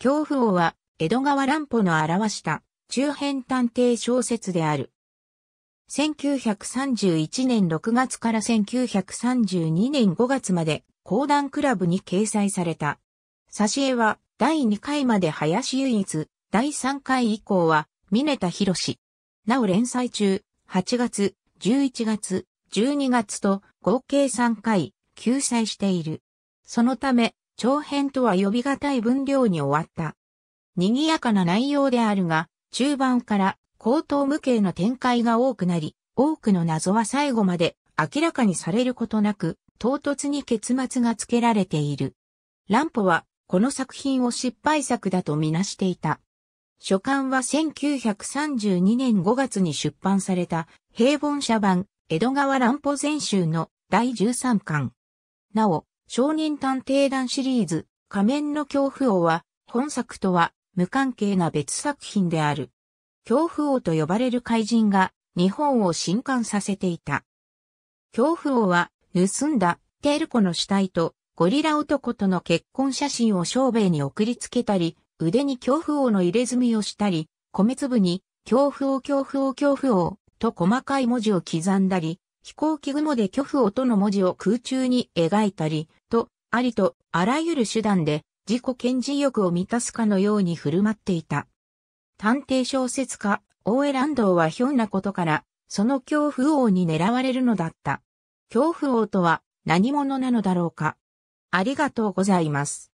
恐怖王は、江戸川乱歩の表した中編探偵小説である。1931年6月から1932年5月まで、講談クラブに掲載された。挿絵は、第2回まで林唯一、第3回以降は、峰田博士。なお連載中、8月、11月、12月と合計3回、救済している。そのため、長編とは呼び難い分量に終わった。賑やかな内容であるが、中盤から口頭無形の展開が多くなり、多くの謎は最後まで明らかにされることなく、唐突に結末がつけられている。乱歩は、この作品を失敗作だとみなしていた。書簡は1932年5月に出版された平凡社版江戸川乱歩全集の第13巻。なお、少年探偵団シリーズ、仮面の恐怖王は、本作とは無関係な別作品である。恐怖王と呼ばれる怪人が日本を震撼させていた。恐怖王は盗んだテールコの死体とゴリラ男との結婚写真を小兵に送りつけたり、腕に恐怖王の入れ墨をしたり、米粒に恐怖王恐怖王恐怖王と細かい文字を刻んだり、飛行機雲で巨不音の文字を空中に描いたり、と、ありとあらゆる手段で自己顕示欲を満たすかのように振る舞っていた。探偵小説家、オーエランドはひょんなことから、その恐怖王に狙われるのだった。恐怖王とは何者なのだろうか。ありがとうございます。